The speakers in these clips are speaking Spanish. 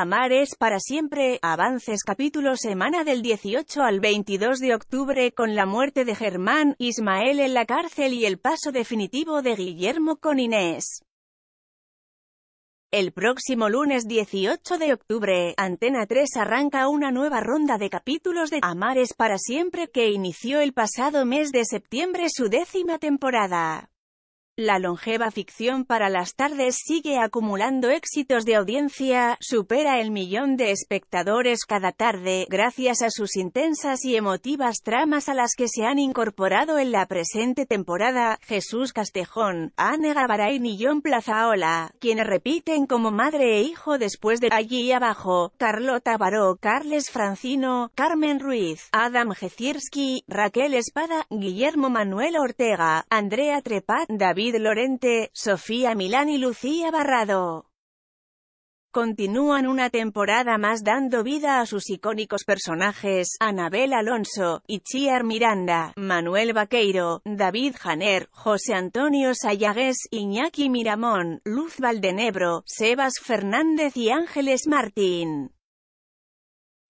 Amar es para siempre, avances capítulo semana del 18 al 22 de octubre con la muerte de Germán, Ismael en la cárcel y el paso definitivo de Guillermo con Inés. El próximo lunes 18 de octubre, Antena 3 arranca una nueva ronda de capítulos de Amares para siempre que inició el pasado mes de septiembre su décima temporada. La longeva ficción para las tardes sigue acumulando éxitos de audiencia, supera el millón de espectadores cada tarde, gracias a sus intensas y emotivas tramas a las que se han incorporado en la presente temporada, Jesús Castejón, Anne Gavarain y John Plazaola, quienes repiten como madre e hijo después de Allí Abajo, Carlota Baró, Carles Francino, Carmen Ruiz, Adam Jezierski, Raquel Espada, Guillermo Manuel Ortega, Andrea Trepat, David Lorente, Sofía Milán y Lucía Barrado. Continúan una temporada más dando vida a sus icónicos personajes, Anabel Alonso, Itziar Miranda, Manuel Vaqueiro, David Janer, José Antonio Sayagues, Iñaki Miramón, Luz Valdenebro, Sebas Fernández y Ángeles Martín.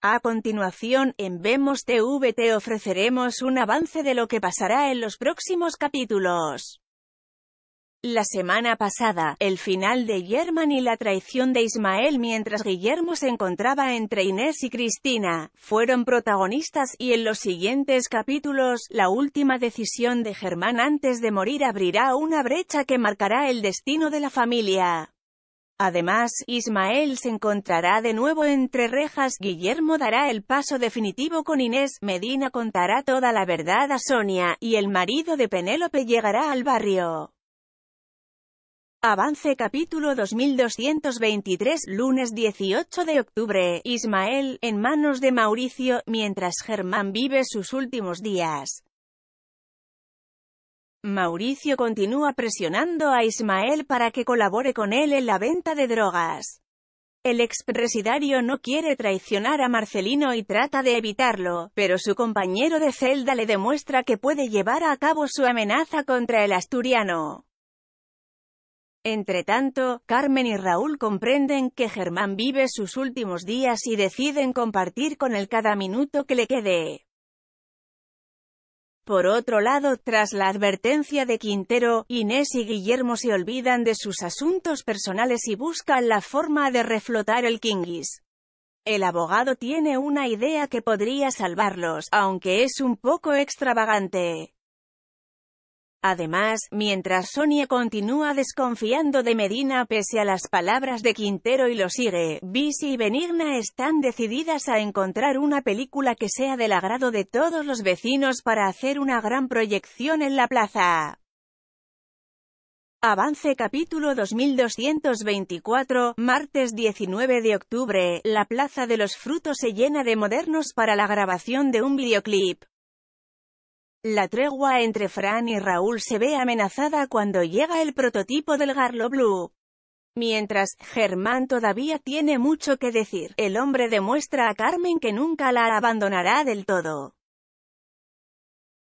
A continuación, en Vemos TV te ofreceremos un avance de lo que pasará en los próximos capítulos. La semana pasada, el final de German y la traición de Ismael mientras Guillermo se encontraba entre Inés y Cristina, fueron protagonistas y en los siguientes capítulos, la última decisión de Germán antes de morir abrirá una brecha que marcará el destino de la familia. Además, Ismael se encontrará de nuevo entre rejas, Guillermo dará el paso definitivo con Inés, Medina contará toda la verdad a Sonia, y el marido de Penélope llegará al barrio. Avance capítulo 2223 lunes 18 de octubre, Ismael, en manos de Mauricio, mientras Germán vive sus últimos días. Mauricio continúa presionando a Ismael para que colabore con él en la venta de drogas. El expresidario no quiere traicionar a Marcelino y trata de evitarlo, pero su compañero de celda le demuestra que puede llevar a cabo su amenaza contra el asturiano tanto, Carmen y Raúl comprenden que Germán vive sus últimos días y deciden compartir con él cada minuto que le quede. Por otro lado, tras la advertencia de Quintero, Inés y Guillermo se olvidan de sus asuntos personales y buscan la forma de reflotar el Kingis. El abogado tiene una idea que podría salvarlos, aunque es un poco extravagante. Además, mientras Sonia continúa desconfiando de Medina pese a las palabras de Quintero y lo sigue, Bisi y Benigna están decididas a encontrar una película que sea del agrado de todos los vecinos para hacer una gran proyección en la plaza. Avance capítulo 2224, martes 19 de octubre, la Plaza de los Frutos se llena de modernos para la grabación de un videoclip. La tregua entre Fran y Raúl se ve amenazada cuando llega el prototipo del Garlo Blue. Mientras, Germán todavía tiene mucho que decir, el hombre demuestra a Carmen que nunca la abandonará del todo.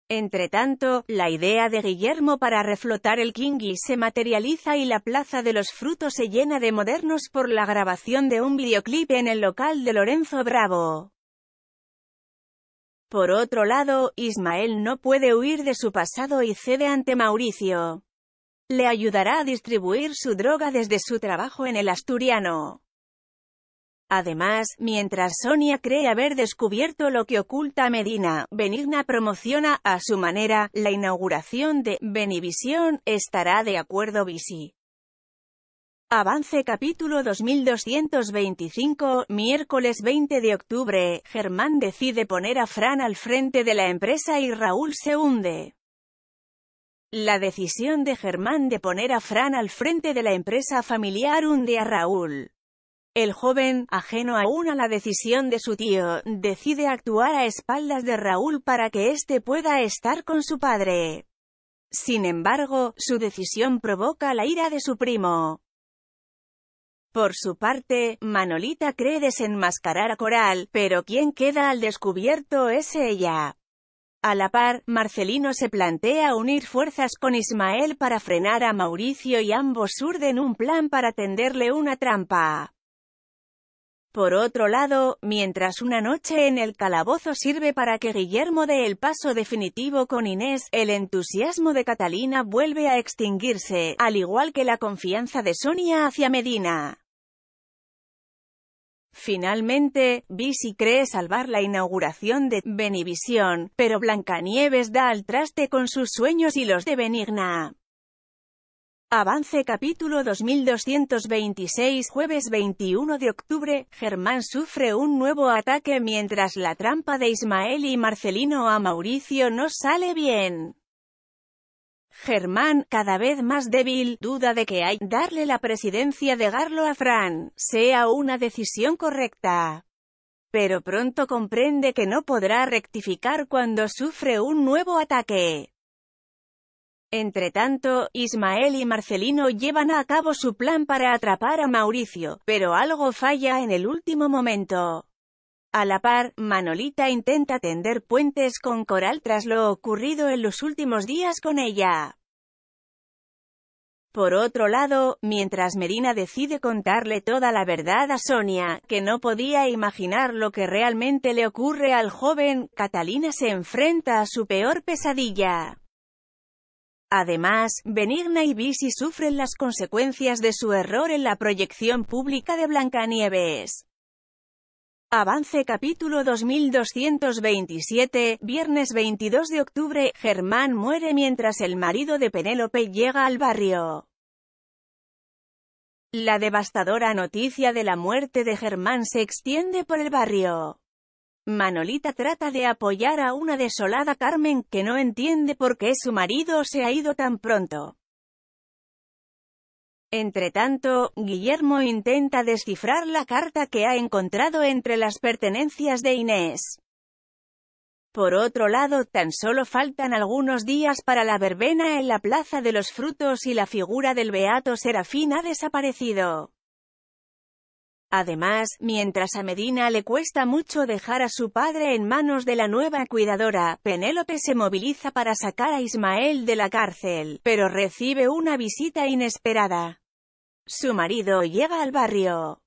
Entretanto, la idea de Guillermo para reflotar el Kingi se materializa y la Plaza de los Frutos se llena de modernos por la grabación de un videoclip en el local de Lorenzo Bravo. Por otro lado, Ismael no puede huir de su pasado y cede ante Mauricio. Le ayudará a distribuir su droga desde su trabajo en el asturiano. Además, mientras Sonia cree haber descubierto lo que oculta a Medina, Benigna promociona, a su manera, la inauguración de Benivisión, estará de acuerdo Visi. Avance capítulo 2225, miércoles 20 de octubre, Germán decide poner a Fran al frente de la empresa y Raúl se hunde. La decisión de Germán de poner a Fran al frente de la empresa familiar hunde a Raúl. El joven, ajeno aún a la decisión de su tío, decide actuar a espaldas de Raúl para que éste pueda estar con su padre. Sin embargo, su decisión provoca la ira de su primo. Por su parte, Manolita cree desenmascarar a Coral, pero quien queda al descubierto es ella. A la par, Marcelino se plantea unir fuerzas con Ismael para frenar a Mauricio y ambos urden un plan para tenderle una trampa. Por otro lado, mientras una noche en el calabozo sirve para que Guillermo dé el paso definitivo con Inés, el entusiasmo de Catalina vuelve a extinguirse, al igual que la confianza de Sonia hacia Medina. Finalmente, Bisi cree salvar la inauguración de Benivisión, pero Blancanieves da al traste con sus sueños y los de Benigna. Avance capítulo 2226 Jueves 21 de octubre, Germán sufre un nuevo ataque mientras la trampa de Ismael y Marcelino a Mauricio no sale bien. Germán, cada vez más débil, duda de que hay darle la presidencia de Garlo a Fran, sea una decisión correcta. Pero pronto comprende que no podrá rectificar cuando sufre un nuevo ataque. Entretanto, Ismael y Marcelino llevan a cabo su plan para atrapar a Mauricio, pero algo falla en el último momento. A la par, Manolita intenta tender puentes con Coral tras lo ocurrido en los últimos días con ella. Por otro lado, mientras Merina decide contarle toda la verdad a Sonia, que no podía imaginar lo que realmente le ocurre al joven, Catalina se enfrenta a su peor pesadilla. Además, Benigna y Bisi sufren las consecuencias de su error en la proyección pública de Blancanieves. Avance capítulo 2227, viernes 22 de octubre, Germán muere mientras el marido de Penélope llega al barrio. La devastadora noticia de la muerte de Germán se extiende por el barrio. Manolita trata de apoyar a una desolada Carmen que no entiende por qué su marido se ha ido tan pronto. Entre tanto, Guillermo intenta descifrar la carta que ha encontrado entre las pertenencias de Inés. Por otro lado, tan solo faltan algunos días para la verbena en la Plaza de los Frutos y la figura del Beato Serafín ha desaparecido. Además, mientras a Medina le cuesta mucho dejar a su padre en manos de la nueva cuidadora, Penélope se moviliza para sacar a Ismael de la cárcel, pero recibe una visita inesperada. Su marido llega al barrio.